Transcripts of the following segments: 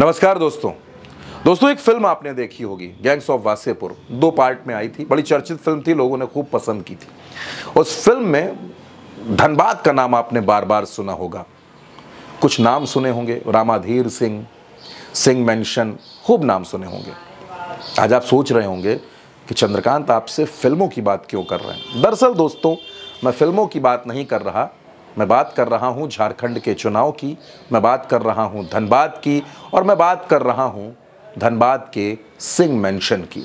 नमस्कार दोस्तों दोस्तों एक फिल्म आपने देखी होगी गैंग्स ऑफ वासेपुर दो पार्ट में आई थी बड़ी चर्चित फिल्म थी लोगों ने खूब पसंद की थी उस फिल्म में धनबाद का नाम आपने बार बार सुना होगा कुछ नाम सुने होंगे रामाधीर सिंह सिंह मेंशन खूब नाम सुने होंगे आज आप सोच रहे होंगे कि चंद्रकांत आपसे फिल्मों की बात क्यों कर रहे हैं दरअसल दोस्तों मैं फिल्मों की बात नहीं कर रहा मैं बात कर रहा हूँ झारखंड के चुनाव की मैं बात कर रहा हूं धनबाद की और मैं बात कर रहा हूं धनबाद के सिंह मेंशन की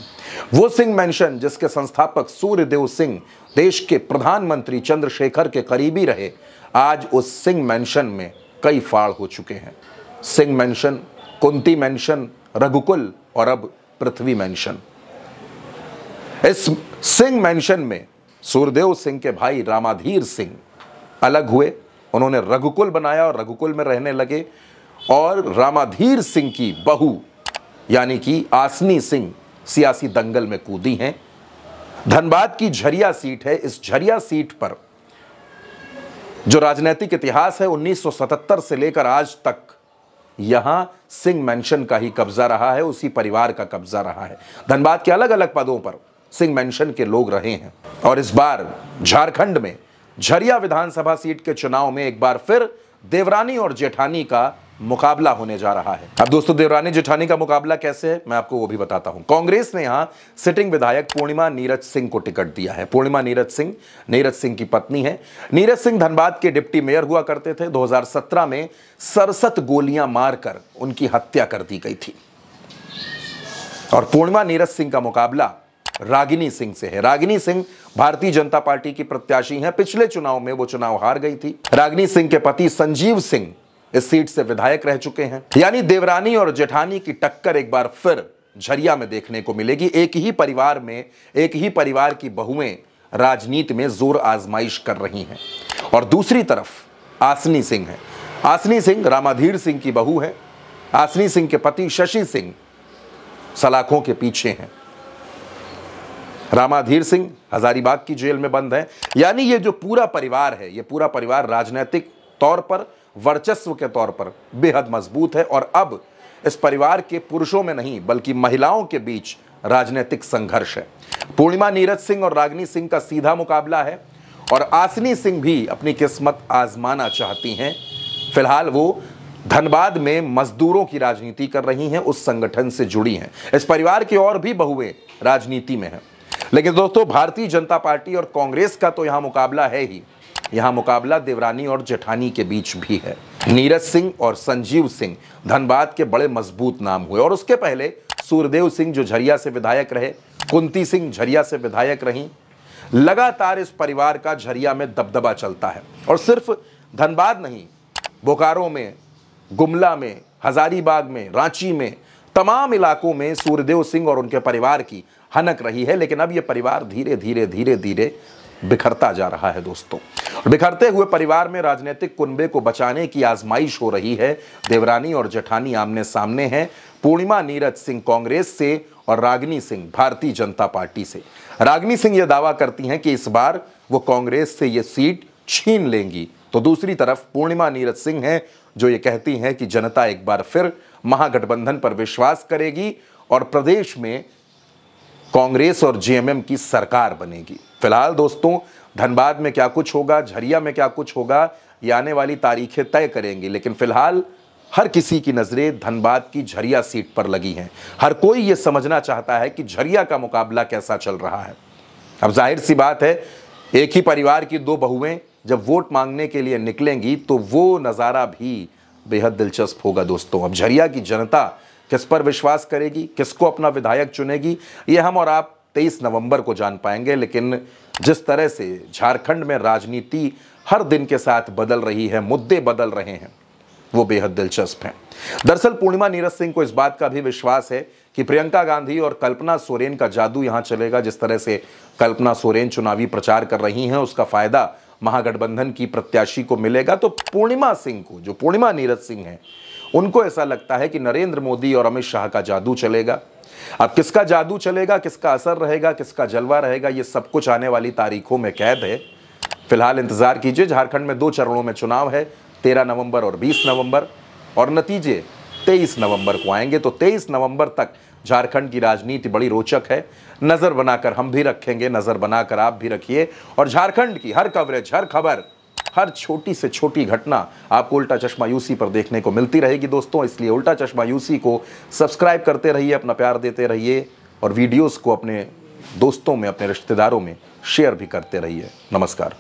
वो सिंह मेंशन जिसके संस्थापक सूर्यदेव सिंह देश के प्रधानमंत्री चंद्रशेखर के करीबी रहे आज उस सिंह मेंशन में कई फाड़ हो चुके हैं सिंह मेंशन कुंती मेंशन रघुकुल और अब पृथ्वी मेंशन इस सिंह मेंशन में सूर्यदेव सिंह के भाई रामाधीर सिंह अलग हुए उन्होंने रघुकुल बनाया और रघुकुल में रहने लगे और रामाधीर सिंह की बहू यानी कि आसनी सिंह सियासी दंगल में कूदी हैं धनबाद की झरिया सीट है इस झरिया सीट पर जो राजनीतिक इतिहास है 1977 से लेकर आज तक यहां सिंह मेंशन का ही कब्जा रहा है उसी परिवार का कब्जा रहा है धनबाद के अलग अलग पदों पर सिंह मेंशन के लोग रहे हैं और इस बार झारखंड में झरिया विधानसभा सीट के चुनाव में एक बार फिर देवरानी और जेठानी का मुकाबला होने जा रहा है अब दोस्तों देवरानी जेठानी का मुकाबला कैसे है मैं आपको वो भी बताता हूं कांग्रेस ने यहां सिटिंग विधायक पूर्णिमा नीरज सिंह को टिकट दिया है पूर्णिमा नीरज सिंह नीरज सिंह की पत्नी है नीरज सिंह धनबाद के डिप्टी मेयर हुआ करते थे 2017 में सरसत गोलियां मारकर उनकी हत्या कर दी गई थी और पूर्णिमा नीरज सिंह का मुकाबला रागिनी सिंह से है रागिनी सिंह भारतीय जनता पार्टी की प्रत्याशी हैं पिछले चुनाव में वो चुनाव हार गई थी रागिनी सिंह के पति संजीव सिंह इस सीट से विधायक रह चुके हैं यानी देवरानी और जेठानी की टक्कर एक बार फिर झरिया में देखने को मिलेगी एक ही परिवार में एक ही परिवार की बहुएं राजनीति में जोर आजमाइश कर रही हैं और दूसरी तरफ आसनी सिंह है आसनी सिंह रामाधीर सिंह की बहू है आसनी सिंह के पति शशि सिंह सलाखों के पीछे हैं रामाधीर सिंह हजारीबाग की जेल में बंद है यानी ये जो पूरा परिवार है ये पूरा परिवार राजनीतिक तौर पर वर्चस्व के तौर पर बेहद मजबूत है और अब इस परिवार के पुरुषों में नहीं बल्कि महिलाओं के बीच राजनीतिक संघर्ष है पूर्णिमा नीरज सिंह और रागनी सिंह का सीधा मुकाबला है और आसनी सिंह भी अपनी किस्मत आजमाना चाहती हैं फिलहाल वो धनबाद में मजदूरों की राजनीति कर रही हैं उस संगठन से जुड़ी हैं इस परिवार के और भी बहुएं राजनीति में हैं लेकिन दोस्तों भारतीय जनता पार्टी और कांग्रेस का तो यहां मुकाबला है ही यहां मुकाबला देवरानी और जेठानी के बीच भी है नीरज सिंह और संजीव सिंह धनबाद के बड़े मजबूत नाम हुए और उसके पहले सूरदेव सिंह जो झरिया से विधायक रहे कुंती सिंह झरिया से विधायक रहीं लगातार इस परिवार का झरिया में दबदबा चलता है और सिर्फ धनबाद नहीं बोकारो में गुमला में हजारीबाग में रांची में तमाम इलाकों में सूर्यदेव सिंह और उनके परिवार की हनक रही है लेकिन अब ये परिवार धीरे धीरे धीरे धीरे बिखरता जा रहा है दोस्तों बिखरते हुए परिवार में राजनीतिक कुंबे को बचाने की आजमाइश हो रही है देवरानी और जठानी आमने सामने हैं पूर्णिमा नीरज सिंह कांग्रेस से और रागनी सिंह भारतीय जनता पार्टी से रागनी सिंह यह दावा करती हैं कि इस बार वो कांग्रेस से ये सीट छीन लेंगी तो दूसरी तरफ पूर्णिमा नीरज सिंह हैं जो ये कहती हैं कि जनता एक बार फिर महागठबंधन पर विश्वास करेगी और प्रदेश में कांग्रेस और जेएमएम की सरकार बनेगी फिलहाल दोस्तों धनबाद में क्या कुछ होगा झरिया में क्या कुछ होगा ये आने वाली तारीखें तय करेंगी लेकिन फिलहाल हर किसी की नज़रें धनबाद की झरिया सीट पर लगी हैं हर कोई ये समझना चाहता है कि झरिया का मुकाबला कैसा चल रहा है अब जाहिर सी बात है एक ही परिवार की दो बहुएं जब वोट मांगने के लिए निकलेंगी तो वो नज़ारा भी बेहद दिलचस्प होगा दोस्तों अब झरिया की जनता किस पर विश्वास करेगी किसको अपना विधायक चुनेगी ये हम और आप 23 नवंबर को जान पाएंगे लेकिन जिस तरह से झारखंड में राजनीति हर दिन के साथ बदल रही है मुद्दे बदल रहे हैं वो बेहद दिलचस्प हैं दरअसल पूर्णिमा नीरज सिंह को इस बात का भी विश्वास है कि प्रियंका गांधी और कल्पना सोरेन का जादू यहां चलेगा जिस तरह से कल्पना सोरेन चुनावी प्रचार कर रही हैं उसका फायदा महागठबंधन की प्रत्याशी को मिलेगा तो पूर्णिमा सिंह को जो पूर्णिमा नीरज सिंह है उनको ऐसा लगता है कि नरेंद्र मोदी और अमित शाह का जादू चलेगा अब किसका जादू चलेगा किसका असर रहेगा किसका जलवा रहेगा ये सब कुछ आने वाली तारीखों में कैद है फिलहाल इंतजार कीजिए झारखंड में दो चरणों में चुनाव है तेरह नवंबर और बीस नवंबर और नतीजे तेईस नवंबर को आएंगे तो तेईस नवंबर तक झारखंड की राजनीति बड़ी रोचक है नज़र बनाकर हम भी रखेंगे नज़र बनाकर आप भी रखिए और झारखंड की हर कवरेज हर खबर हर छोटी से छोटी घटना आपको उल्टा चश्मा यूसी पर देखने को मिलती रहेगी दोस्तों इसलिए उल्टा चश्मा यूसी को सब्सक्राइब करते रहिए अपना प्यार देते रहिए और वीडियोस को अपने दोस्तों में अपने रिश्तेदारों में शेयर भी करते रहिए नमस्कार